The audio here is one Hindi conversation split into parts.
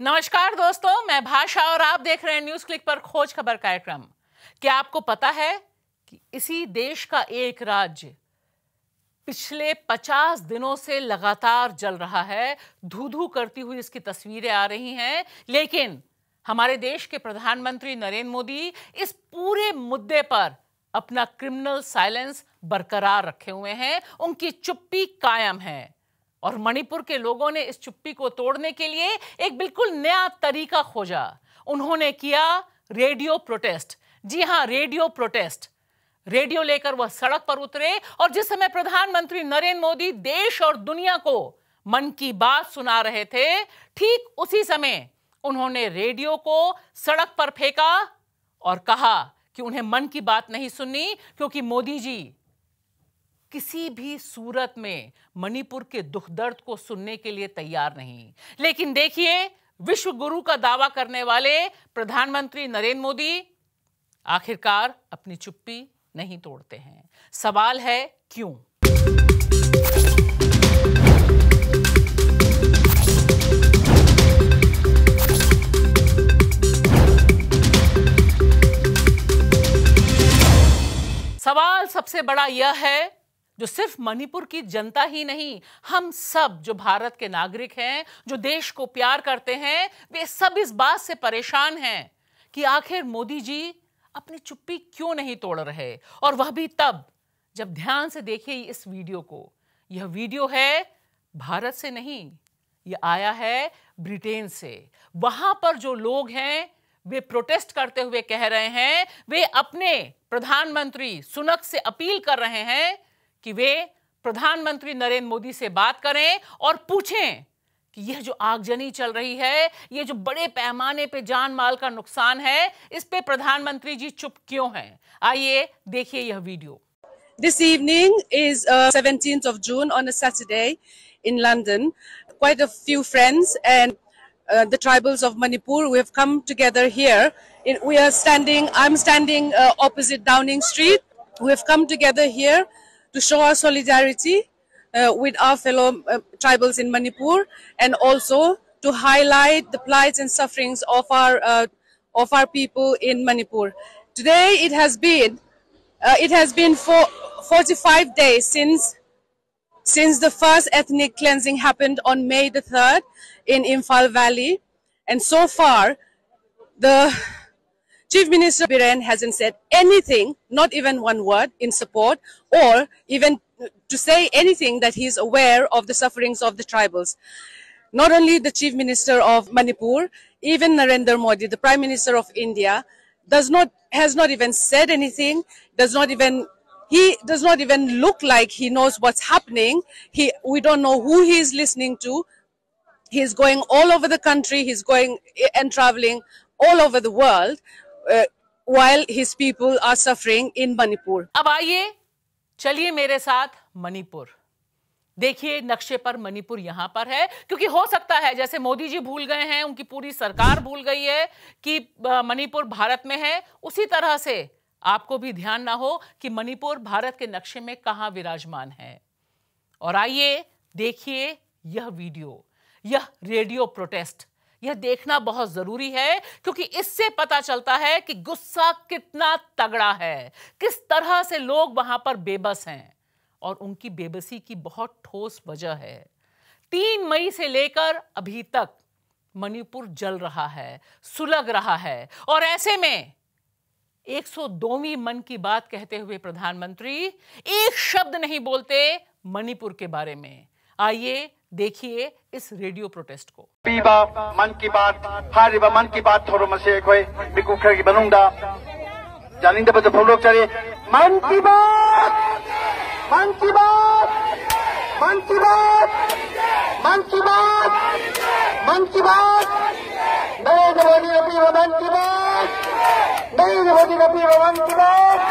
नमस्कार दोस्तों मैं भाषा और आप देख रहे हैं न्यूज क्लिक पर खोज खबर कार्यक्रम क्या आपको पता है कि इसी देश का एक राज्य पिछले पचास दिनों से लगातार जल रहा है धू धू करती हुई इसकी तस्वीरें आ रही हैं लेकिन हमारे देश के प्रधानमंत्री नरेंद्र मोदी इस पूरे मुद्दे पर अपना क्रिमिनल साइलेंस बरकरार रखे हुए हैं उनकी चुप्पी कायम है और मणिपुर के लोगों ने इस चुप्पी को तोड़ने के लिए एक बिल्कुल नया तरीका खोजा उन्होंने किया रेडियो प्रोटेस्ट जी हां रेडियो प्रोटेस्ट रेडियो लेकर वह सड़क पर उतरे और जिस समय प्रधानमंत्री नरेंद्र मोदी देश और दुनिया को मन की बात सुना रहे थे ठीक उसी समय उन्होंने रेडियो को सड़क पर फेंका और कहा कि उन्हें मन की बात नहीं सुननी क्योंकि मोदी जी किसी भी सूरत में मणिपुर के दुख दर्द को सुनने के लिए तैयार नहीं लेकिन देखिए विश्व गुरु का दावा करने वाले प्रधानमंत्री नरेंद्र मोदी आखिरकार अपनी चुप्पी नहीं तोड़ते हैं सवाल है क्यों सवाल सबसे बड़ा यह है जो सिर्फ मणिपुर की जनता ही नहीं हम सब जो भारत के नागरिक हैं जो देश को प्यार करते हैं वे सब इस बात से परेशान हैं कि आखिर मोदी जी अपनी चुप्पी क्यों नहीं तोड़ रहे और वह भी तब जब ध्यान से देखिए इस वीडियो को यह वीडियो है भारत से नहीं ये आया है ब्रिटेन से वहां पर जो लोग हैं वे प्रोटेस्ट करते हुए कह रहे हैं वे अपने प्रधानमंत्री सुनक से अपील कर रहे हैं कि वे प्रधानमंत्री नरेंद्र मोदी से बात करें और पूछें कि यह जो आगजनी चल रही है यह जो बड़े पैमाने पे जान माल का नुकसान है इस पे प्रधानमंत्री जी चुप क्यों हैं आइए देखिए यह video this evening is seventeen of June on Saturday in London quite a few friends and the tribals of Manipur we have come together here we are standing I am standing opposite Downing Street we have come together here to show our solidarity uh, with our fellow uh, tribals in Manipur and also to highlight the plights and sufferings of our uh, of our people in Manipur. Today it has been uh, it has been for 45 days since since the first ethnic cleansing happened on May the 3rd in Imphal Valley and so far the Chief Minister Biren hasn't said anything, not even one word in support or even to say anything that he's aware of the sufferings of the tribals. Not only the Chief Minister of Manipur, even Narendra Modi, the Prime Minister of India, does not, has not even said anything, does not even he does not even look like he knows what's happening. He, we don't know who he is listening to. He's going all over the country. He's going and traveling all over the world Uh, while अब आइए चलिए मेरे साथ मणिपुर देखिए नक्शे पर मणिपुर यहां पर है क्योंकि हो सकता है जैसे मोदी जी भूल गए हैं उनकी पूरी सरकार भूल गई है कि मणिपुर भारत में है उसी तरह से आपको भी ध्यान ना हो कि मणिपुर भारत के नक्शे में कहा विराजमान है और आइए देखिए यह वीडियो यह रेडियो प्रोटेस्ट यह देखना बहुत जरूरी है क्योंकि इससे पता चलता है कि गुस्सा कितना तगड़ा है किस तरह से लोग वहां पर बेबस हैं और उनकी बेबसी की बहुत ठोस वजह है तीन मई से लेकर अभी तक मणिपुर जल रहा है सुलग रहा है और ऐसे में 102वीं मन की बात कहते हुए प्रधानमंत्री एक शब्द नहीं बोलते मणिपुर के बारे में आइए देखिए इस रेडियो प्रोटेस्ट को पीबा मन की बात हारिबा मन की बात थोड़ा मसे अखोय बिकु खरगी बनुंगदा जानिंदा बजो फौलोक चरे मन की बात मन की बात मन की बात मन की बात मन की बात नरेंद्र मोदी का पीबा मन की बात नरेंद्र मोदी का पीबा मन की बात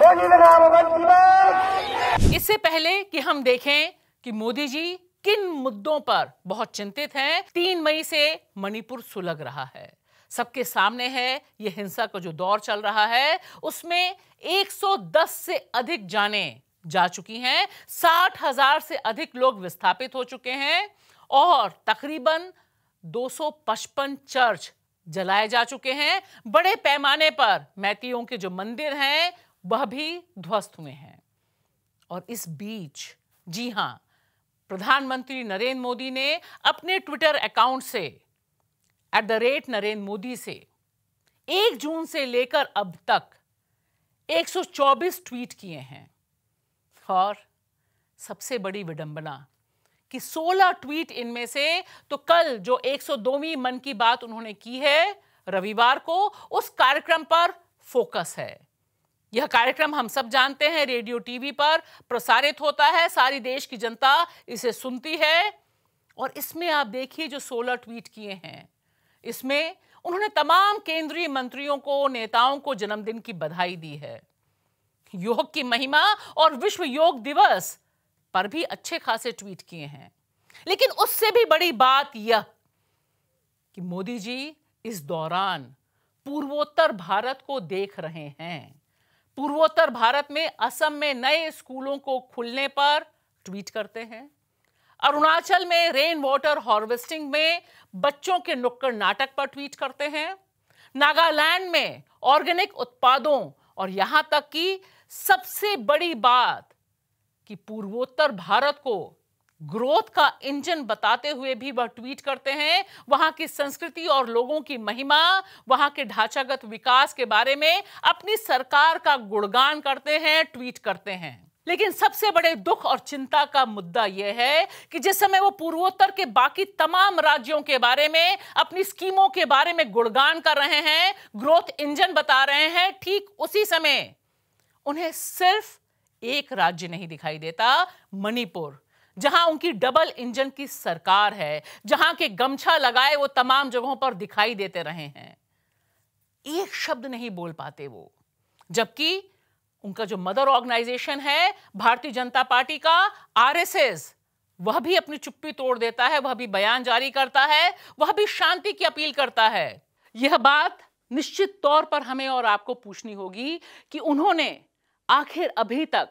बोली लगा मन की बात इससे पहले कि हम देखें कि मोदी जी किन मुद्दों पर बहुत चिंतित हैं तीन मई से मणिपुर सुलग रहा है सबके सामने है ये हिंसा का जो दौर चल रहा है उसमें 110 से अधिक जाने जा चुकी हैं साठ हजार से अधिक लोग विस्थापित हो चुके हैं और तकरीबन 255 चर्च जलाए जा चुके हैं बड़े पैमाने पर मैतियों के जो मंदिर हैं वह भी ध्वस्त हुए हैं और इस बीच जी हां प्रधानमंत्री नरेंद्र मोदी ने अपने ट्विटर अकाउंट से at the rate Narendra Modi से एक जून से लेकर अब तक 124 ट्वीट किए हैं और सबसे बड़ी विडंबना कि 16 ट्वीट इनमें से तो कल जो 102वीं मन की बात उन्होंने की है रविवार को उस कार्यक्रम पर फोकस है यह कार्यक्रम हम सब जानते हैं रेडियो टीवी पर प्रसारित होता है सारी देश की जनता इसे सुनती है और इसमें आप देखिए जो सोलह ट्वीट किए हैं इसमें उन्होंने तमाम केंद्रीय मंत्रियों को नेताओं को जन्मदिन की बधाई दी है योग की महिमा और विश्व योग दिवस पर भी अच्छे खासे ट्वीट किए हैं लेकिन उससे भी बड़ी बात यह कि मोदी जी इस दौरान पूर्वोत्तर भारत को देख रहे हैं पूर्वोत्तर भारत में असम में नए स्कूलों को खुलने पर ट्वीट करते हैं अरुणाचल में रेन वाटर हार्वेस्टिंग में बच्चों के नुक्कड़ नाटक पर ट्वीट करते हैं नागालैंड में ऑर्गेनिक उत्पादों और यहां तक कि सबसे बड़ी बात कि पूर्वोत्तर भारत को ग्रोथ का इंजन बताते हुए भी वह ट्वीट करते हैं वहां की संस्कृति और लोगों की महिमा वहां के ढांचागत विकास के बारे में अपनी सरकार का गुणगान करते हैं ट्वीट करते हैं लेकिन सबसे बड़े दुख और चिंता का मुद्दा यह है कि जिस समय वो पूर्वोत्तर के बाकी तमाम राज्यों के बारे में अपनी स्कीमों के बारे में गुणगान कर रहे हैं ग्रोथ इंजन बता रहे हैं ठीक उसी समय उन्हें सिर्फ एक राज्य नहीं दिखाई देता मणिपुर जहां उनकी डबल इंजन की सरकार है जहां के गमछा लगाए वो तमाम जगहों पर दिखाई देते रहे हैं एक शब्द नहीं बोल पाते वो जबकि उनका जो मदर ऑर्गेनाइजेशन है भारतीय जनता पार्टी का आरएसएस वह भी अपनी चुप्पी तोड़ देता है वह भी बयान जारी करता है वह भी शांति की अपील करता है यह बात निश्चित तौर पर हमें और आपको पूछनी होगी कि उन्होंने आखिर अभी तक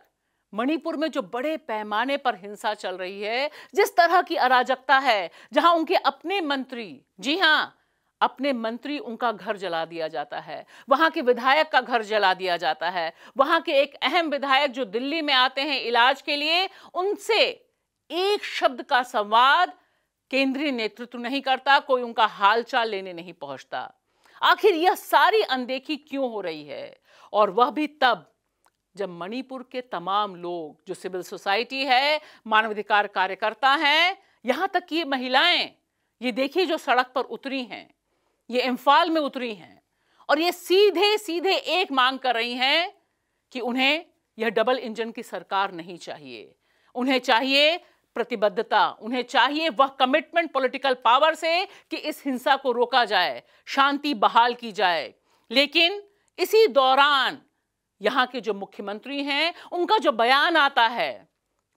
मणिपुर में जो बड़े पैमाने पर हिंसा चल रही है जिस तरह की अराजकता है जहां उनके अपने मंत्री जी हां अपने मंत्री उनका घर जला दिया जाता है वहां के विधायक का घर जला दिया जाता है वहां के एक अहम विधायक जो दिल्ली में आते हैं इलाज के लिए उनसे एक शब्द का संवाद केंद्रीय नेतृत्व नहीं करता कोई उनका हालचाल लेने नहीं पहुंचता आखिर यह सारी अनदेखी क्यों हो रही है और वह भी तब जब मणिपुर के तमाम लोग जो सिविल सोसाइटी है मानवाधिकार कार्यकर्ता हैं यहाँ तक कि ये महिलाएं ये देखिए जो सड़क पर उतरी हैं ये इम्फाल में उतरी हैं और ये सीधे सीधे एक मांग कर रही हैं कि उन्हें यह डबल इंजन की सरकार नहीं चाहिए उन्हें चाहिए प्रतिबद्धता उन्हें चाहिए वह कमिटमेंट पॉलिटिकल पावर से कि इस हिंसा को रोका जाए शांति बहाल की जाए लेकिन इसी दौरान यहाँ के जो मुख्यमंत्री हैं उनका जो बयान आता है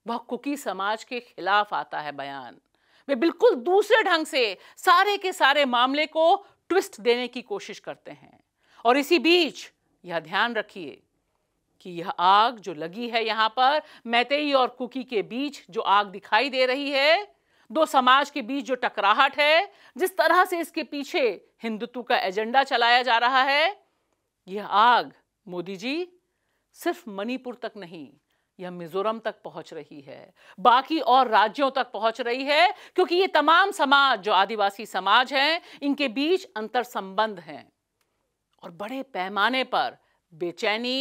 वह कुकी समाज के खिलाफ आता है बयान वे बिल्कुल दूसरे ढंग से सारे के सारे मामले को ट्विस्ट देने की कोशिश करते हैं और इसी बीच यह ध्यान रखिए कि यह आग जो लगी है यहाँ पर मैतेई और कुकी के बीच जो आग दिखाई दे रही है दो समाज के बीच जो टकराहट है जिस तरह से इसके पीछे हिंदुत्व का एजेंडा चलाया जा रहा है यह आग मोदी जी सिर्फ मणिपुर तक नहीं यह मिजोरम तक पहुंच रही है बाकी और राज्यों तक पहुंच रही है क्योंकि ये तमाम समाज जो आदिवासी समाज हैं इनके बीच अंतर संबंध हैं और बड़े पैमाने पर बेचैनी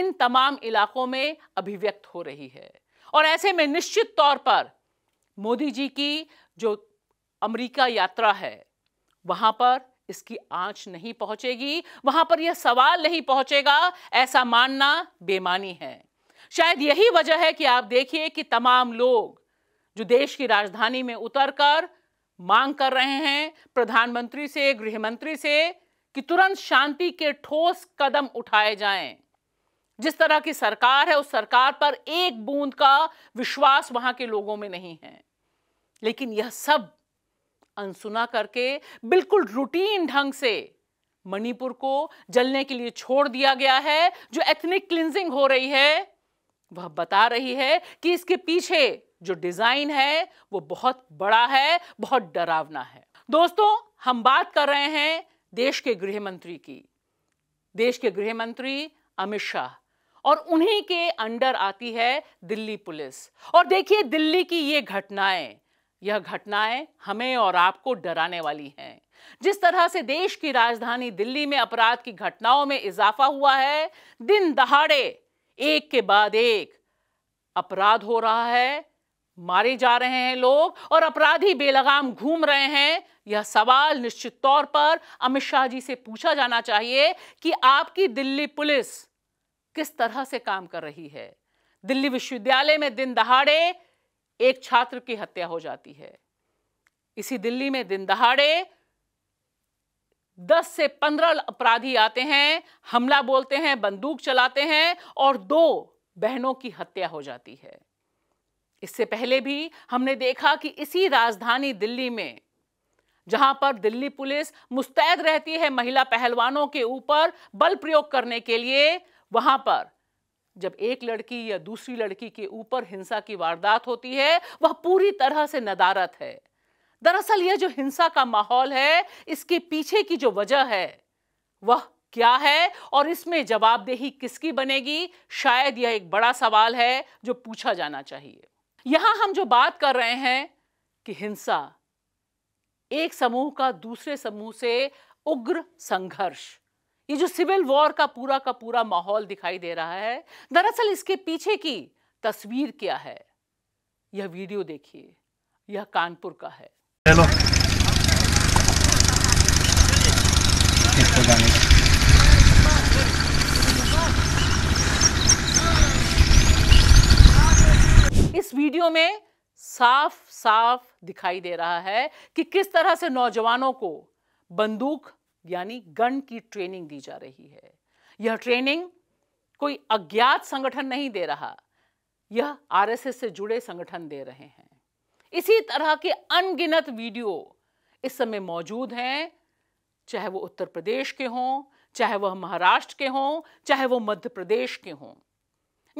इन तमाम इलाकों में अभिव्यक्त हो रही है और ऐसे में निश्चित तौर पर मोदी जी की जो अमेरिका यात्रा है वहां पर इसकी आंच नहीं पहुंचेगी वहां पर यह सवाल नहीं पहुंचेगा ऐसा मानना बेमानी है शायद यही वजह है कि आप देखिए कि तमाम लोग जो देश की राजधानी में उतरकर मांग कर रहे हैं प्रधानमंत्री से गृह मंत्री से कि तुरंत शांति के ठोस कदम उठाए जाएं जिस तरह की सरकार है उस सरकार पर एक बूंद का विश्वास वहां के लोगों में नहीं है लेकिन यह सब अनसुना करके बिल्कुल रूटीन ढंग से मणिपुर को जलने के लिए छोड़ दिया गया है जो एथनिक क्लिंजिंग हो रही है वह बता रही है कि इसके पीछे जो डिजाइन है वो बहुत बड़ा है बहुत डरावना है दोस्तों हम बात कर रहे हैं देश के गृह मंत्री की देश के गृह मंत्री अमित शाह और उन्हीं के अंडर आती है दिल्ली पुलिस और देखिए दिल्ली की ये घटनाएं यह घटनाएं हमें और आपको डराने वाली हैं जिस तरह से देश की राजधानी दिल्ली में अपराध की घटनाओं में इजाफा हुआ है दिन दहाड़े एक के बाद एक अपराध हो रहा है मारे जा रहे हैं लोग और अपराधी बेलगाम घूम रहे हैं यह सवाल निश्चित तौर पर अमित शाह जी से पूछा जाना चाहिए कि आपकी दिल्ली पुलिस किस तरह से काम कर रही है दिल्ली विश्वविद्यालय में दिन दहाड़े एक छात्र की हत्या हो जाती है इसी दिल्ली में दिन दहाड़े दस से पंद्रह अपराधी आते हैं हमला बोलते हैं बंदूक चलाते हैं और दो बहनों की हत्या हो जाती है इससे पहले भी हमने देखा कि इसी राजधानी दिल्ली में जहां पर दिल्ली पुलिस मुस्तैद रहती है महिला पहलवानों के ऊपर बल प्रयोग करने के लिए वहां पर जब एक लड़की या दूसरी लड़की के ऊपर हिंसा की वारदात होती है वह पूरी तरह से नदारत है दरअसल यह जो हिंसा का माहौल है इसके पीछे की जो वजह है वह क्या है और इसमें जवाबदेही किसकी बनेगी शायद यह एक बड़ा सवाल है जो पूछा जाना चाहिए यहां हम जो बात कर रहे हैं कि हिंसा एक समूह का दूसरे समूह से उग्र संघर्ष ये जो सिविल वॉर का पूरा का पूरा माहौल दिखाई दे रहा है दरअसल इसके पीछे की तस्वीर क्या है यह वीडियो देखिए यह कानपुर का है हेलो इस वीडियो में साफ साफ दिखाई दे रहा है कि किस तरह से नौजवानों को बंदूक यानी गन की ट्रेनिंग दी जा रही है यह ट्रेनिंग कोई अज्ञात संगठन नहीं दे रहा यह आरएसएस से जुड़े संगठन दे रहे हैं इसी तरह के अनगिनत वीडियो इस समय मौजूद हैं चाहे वो उत्तर प्रदेश के हों चाहे वह महाराष्ट्र के हों चाहे वो मध्य प्रदेश के हों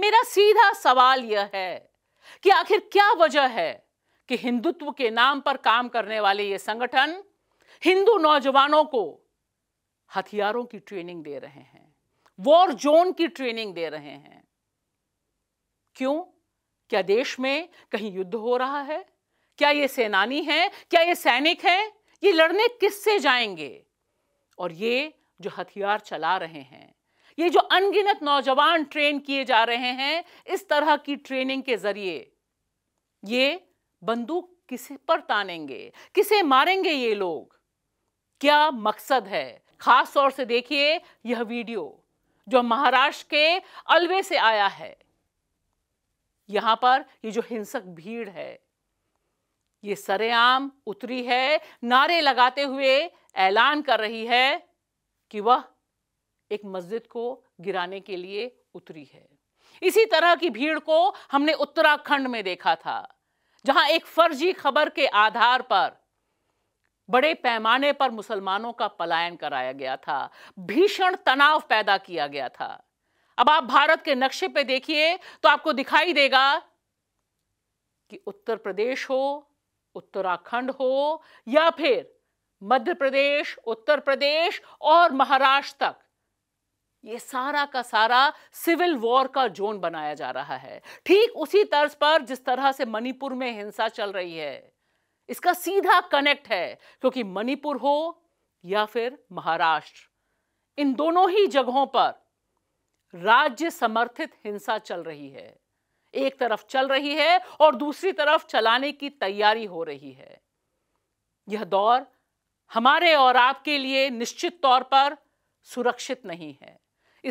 मेरा सीधा सवाल यह है कि आखिर क्या वजह है कि हिंदुत्व के नाम पर काम करने वाले ये संगठन हिंदू नौजवानों को हथियारों की ट्रेनिंग दे रहे हैं वॉर जोन की ट्रेनिंग दे रहे हैं क्यों क्या देश में कहीं युद्ध हो रहा है क्या ये सेनानी हैं क्या ये सैनिक हैं ये लड़ने किससे जाएंगे और ये जो हथियार चला रहे हैं ये जो अनगिनत नौजवान ट्रेन किए जा रहे हैं इस तरह की ट्रेनिंग के जरिए ये बंदूक किसे पर तानेंगे किसे मारेंगे ये लोग क्या मकसद है खास तौर से देखिए यह वीडियो जो महाराष्ट्र के अलवे से आया है यहां पर ये जो हिंसक भीड़ है ये सरेआम उतरी है नारे लगाते हुए ऐलान कर रही है कि वह एक मस्जिद को गिराने के लिए उतरी है इसी तरह की भीड़ को हमने उत्तराखंड में देखा था जहां एक फर्जी खबर के आधार पर बड़े पैमाने पर मुसलमानों का पलायन कराया गया था भीषण तनाव पैदा किया गया था अब आप भारत के नक्शे पे देखिए तो आपको दिखाई देगा कि उत्तर प्रदेश हो उत्तराखंड हो या फिर मध्य प्रदेश उत्तर प्रदेश और महाराष्ट्र तक ये सारा का सारा सिविल वॉर का जोन बनाया जा रहा है ठीक उसी तर्ज पर जिस तरह से मणिपुर में हिंसा चल रही है इसका सीधा कनेक्ट है क्योंकि मणिपुर हो या फिर महाराष्ट्र इन दोनों ही जगहों पर राज्य समर्थित हिंसा चल रही है एक तरफ चल रही है और दूसरी तरफ चलाने की तैयारी हो रही है यह दौर हमारे और आपके लिए निश्चित तौर पर सुरक्षित नहीं है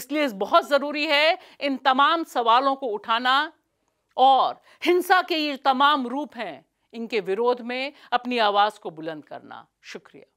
इसलिए इस बहुत ज़रूरी है इन तमाम सवालों को उठाना और हिंसा के ये तमाम रूप हैं इनके विरोध में अपनी आवाज़ को बुलंद करना शुक्रिया